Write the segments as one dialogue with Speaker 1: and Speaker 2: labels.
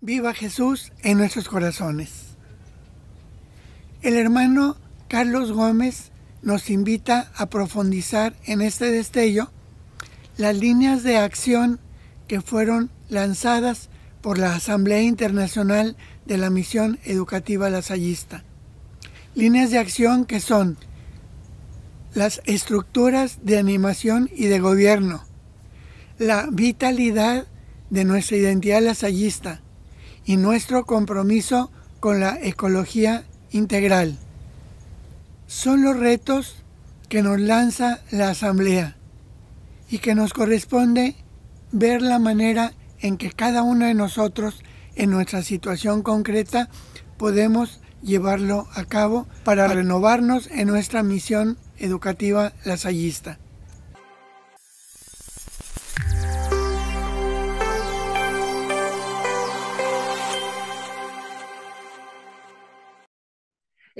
Speaker 1: Viva Jesús en nuestros corazones. El hermano Carlos Gómez nos invita a profundizar en este destello las líneas de acción que fueron lanzadas por la Asamblea Internacional de la Misión Educativa Lasallista. Líneas de acción que son las estructuras de animación y de gobierno, la vitalidad de nuestra identidad lasallista, y nuestro compromiso con la ecología integral. Son los retos que nos lanza la Asamblea y que nos corresponde ver la manera en que cada uno de nosotros en nuestra situación concreta podemos llevarlo a cabo para renovarnos en nuestra misión educativa lasallista.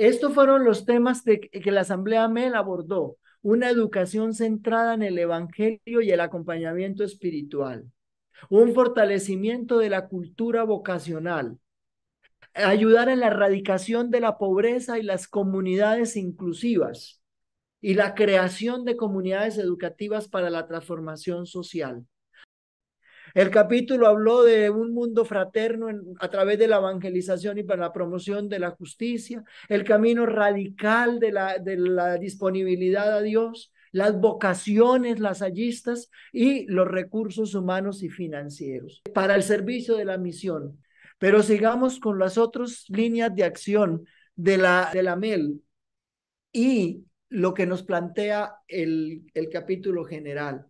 Speaker 2: Estos fueron los temas que la Asamblea MEL abordó. Una educación centrada en el Evangelio y el acompañamiento espiritual. Un fortalecimiento de la cultura vocacional. Ayudar en la erradicación de la pobreza y las comunidades inclusivas. Y la creación de comunidades educativas para la transformación social. El capítulo habló de un mundo fraterno a través de la evangelización y para la promoción de la justicia, el camino radical de la, de la disponibilidad a Dios, las vocaciones lasallistas y los recursos humanos y financieros para el servicio de la misión. Pero sigamos con las otras líneas de acción de la, de la MEL y lo que nos plantea el, el capítulo general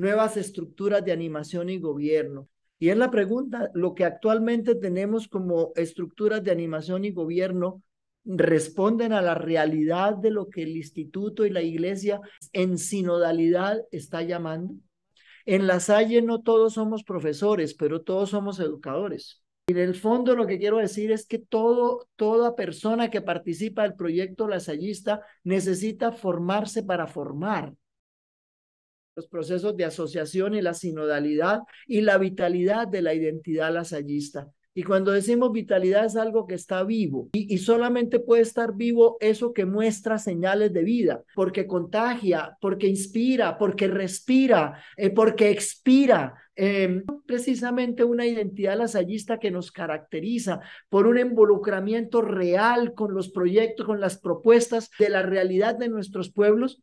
Speaker 2: nuevas estructuras de animación y gobierno. Y es la pregunta, lo que actualmente tenemos como estructuras de animación y gobierno responden a la realidad de lo que el instituto y la iglesia en sinodalidad está llamando. En la Salle no todos somos profesores, pero todos somos educadores. Y en el fondo lo que quiero decir es que todo, toda persona que participa del proyecto lasallista necesita formarse para formar los procesos de asociación y la sinodalidad y la vitalidad de la identidad lasallista. Y cuando decimos vitalidad es algo que está vivo y, solamente puede estar vivo eso que muestra señales de vida, porque contagia, porque inspira, porque respira, eh, porque expira. Em, precisamente una identidad lasallista que nos caracteriza por un involucramiento real con los proyectos, con las propuestas de la realidad de nuestros pueblos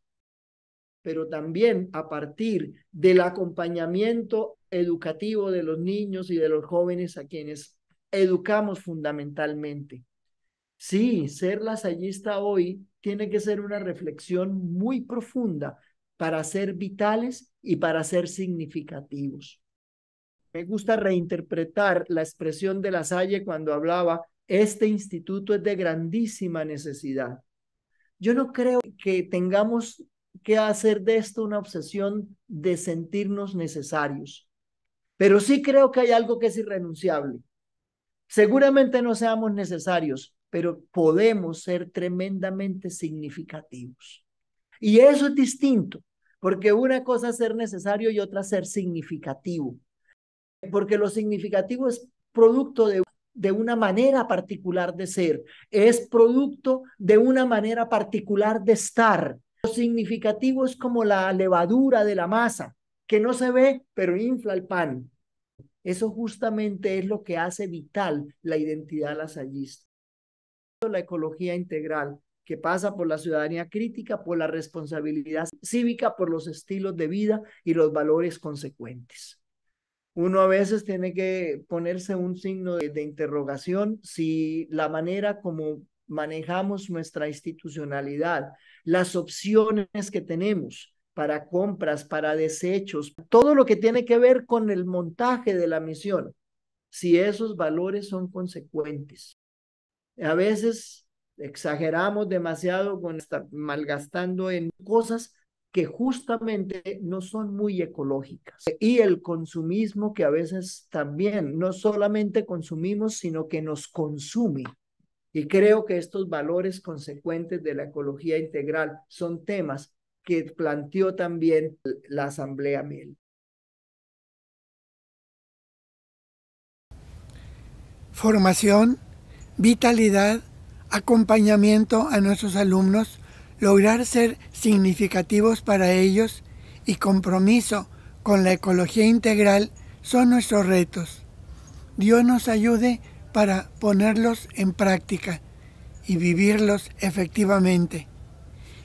Speaker 2: pero también a partir del acompañamiento educativo de los niños y de los jóvenes a quienes educamos fundamentalmente. Sí, ser lasallista hoy tiene que ser una reflexión muy profunda para ser vitales y para ser significativos. Me gusta reinterpretar la expresión de Lasalle cuando hablaba, este instituto es de grandísima necesidad. Yo no creo que tengamos que hacer de esto una obsesión de sentirnos necesarios. Pero sí creo que hay algo que es irrenunciable. Seguramente no seamos necesarios, pero podemos ser tremendamente significativos. Y eso es distinto, porque una cosa es ser necesario y otra ser significativo. Porque lo significativo es producto de, de una manera particular de ser, es producto de una manera particular de estar, significativo es como la levadura de la masa, que no se ve, pero infla el pan. Eso justamente es lo que hace vital la identidad lasallista. La ecología integral, que pasa por la ciudadanía crítica, por la responsabilidad cívica, por los estilos de vida y los valores consecuentes. Uno a veces tiene que ponerse un signo de, de interrogación si la manera como manejamos nuestra institucionalidad, las opciones que tenemos para compras, para desechos, todo lo que tiene que ver con el montaje de la misión, si esos valores son consecuentes. A veces exageramos demasiado con estar malgastando en cosas que justamente no son muy ecológicas. Y el consumismo que a veces también no solamente consumimos, sino que nos consume. Y creo que estos valores consecuentes de la ecología integral son temas que planteó también la Asamblea MIL.
Speaker 1: Formación, vitalidad, acompañamiento a nuestros alumnos, lograr ser significativos para ellos y compromiso con la ecología integral son nuestros retos. Dios nos ayude para ponerlos en práctica y vivirlos efectivamente.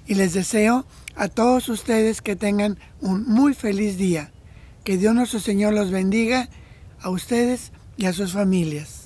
Speaker 1: Y les deseo a todos ustedes que tengan un muy feliz día. Que Dios nuestro Señor los bendiga a ustedes y a sus familias.